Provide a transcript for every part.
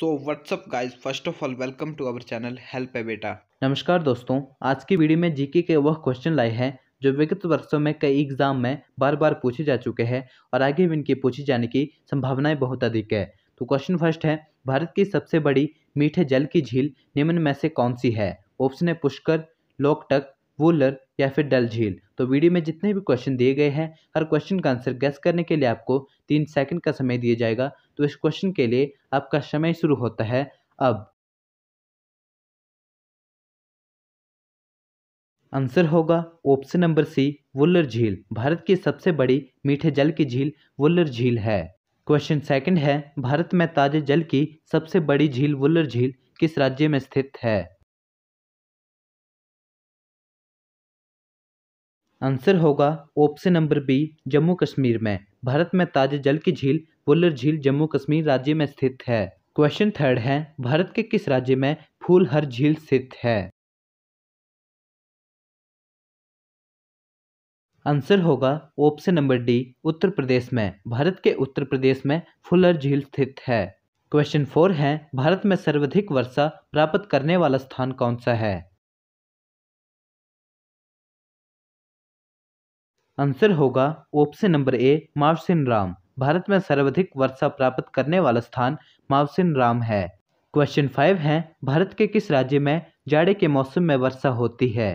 so what's up guys first of all welcome to our channel help ए बेटा नमस्कार दोस्तों आज की वीडियो में जीके के वह क्वेश्चन लाए हैं जो विगत वर्षों में कई एग्जाम में बार बार पूछे जा चुके हैं और आगे भी इनके पूछे जाने की संभावनाएं बहुत अधिक है तो क्वेश्चन फर्स्ट है भारत की सबसे बड़ी मीठे जल की झील निम्न में से कौन सी है ऑप्शन है पुष्कर लोकटक वूलर या फिर डल झील तो वीडियो में जितने भी क्वेश्चन दिए गए हैं हर क्वेश्चन का आंसर गैस करने के लिए आपको तीन सेकंड का समय दिया जाएगा तो इस क्वेश्चन के लिए आपका समय शुरू होता है अब आंसर होगा ऑप्शन नंबर सी वुल्लर झील भारत की सबसे बड़ी मीठे जल की झील वुल्लर झील है क्वेश्चन सेकंड है भारत में ताजे जल की सबसे बड़ी झील वुल्लर झील किस राज्य में स्थित है आंसर होगा option number B Jammu Kashmir में भारत में ताजे जल की झील वुल्लर झील जम्मू कश्मीर राज्य में स्थित है क्वेश्चन थर्ड है भारत के किस राज्य में फूल हर झील स्थित है आंसर होगा option number D Uttar Pradesh में भारत के उत्तर प्रदेश में फुलर झील स्थित है क्वेश्चन फोर है भारत में सर्वाधिक वर्षा प्राप्त करने वाला स्थान कौन सा है आंसर होगा option number A Mawsynram Bharat में सर्वाधिक वर्षा प्राप्त करने वाला स्थान मावसिन राम है क्वेश्चन फाइव है भारत के किस राज्य में जाड़े के मौसम में वर्षा होती है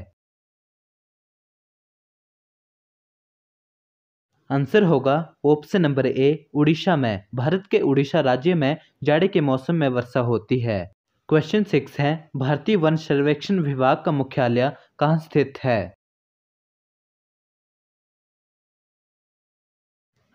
आंसर होगा ऑप्शन नंबर ए उड़ीसा में भारत के उड़ीसा राज्य में जाड़े के मौसम में वर्षा होती है क्वेश्चन सिक्स है भारतीय वन सर्वेक्षण विभाग का मुख्यालय कहाँ स्थित है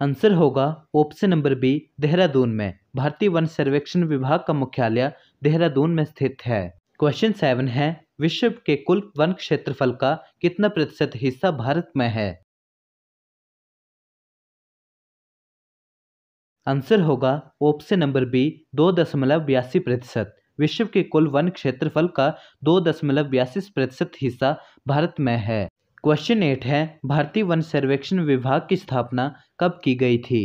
आंसर होगा ऑप्शन नंबर बी देहरादून में भारतीय वन सर्वेक्षण विभाग का मुख्यालय देहरादून में स्थित है क्वेश्चन सेवन है विश्व के कुल वन क्षेत्रफल का कितना प्रतिशत हिस्सा भारत में है आंसर होगा ऑप्शन नंबर बी दो दशमलव बयासी प्रतिशत विश्व के कुल वन क्षेत्रफल का दो दशमलव बयासी प्रतिशत हिस्सा भारत में है क्वेश्चन एट है भारतीय वन सर्वेक्षण विभाग की स्थापना कब की गई थी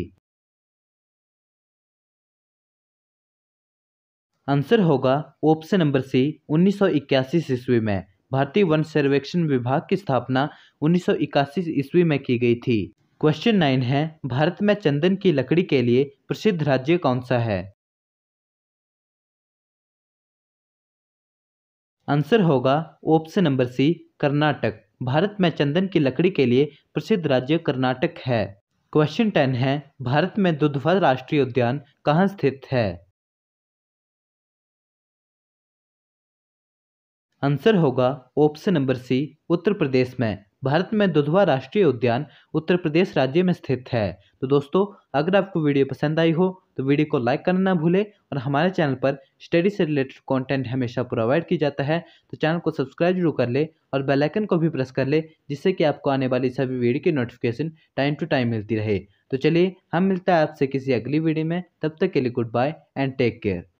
आंसर होगा ऑप्शन नंबर सी 1981 ईस्वी में भारतीय वन सर्वेक्षण विभाग की स्थापना 1981 ईस्वी में की गई थी क्वेश्चन नाइन है भारत में चंदन की लकड़ी के लिए प्रसिद्ध राज्य कौन सा है आंसर होगा option number C Karnataka Bharat में चंदन की लकड़ी के लिए प्रसिद्ध राज्य कर्नाटक है क्वेश्चन टेन है भारत में दुधवा राष्ट्रीय उद्यान कहाँ स्थित है आंसर होगा ऑप्शन नंबर सी उत्तर प्रदेश में भारत में दुधवा राष्ट्रीय उद्यान उत्तर प्रदेश राज्य में स्थित है तो दोस्तों अगर आपको वीडियो पसंद आई हो तो वीडियो को लाइक करना ना भूलें और हमारे चैनल पर स्टडी से रिलेटेड कंटेंट हमेशा प्रोवाइड किया जाता है तो चैनल को सब्सक्राइब जरूर कर ले और बेल आइकन को भी प्रेस कर ले जिससे कि आपको आने वाली सभी वीडियो की नोटिफिकेशन टाइम टू टाइम मिलती रहे तो चलिए हम मिलते हैं आपसे किसी अगली वीडियो में तब तक के लिए goodbye and take care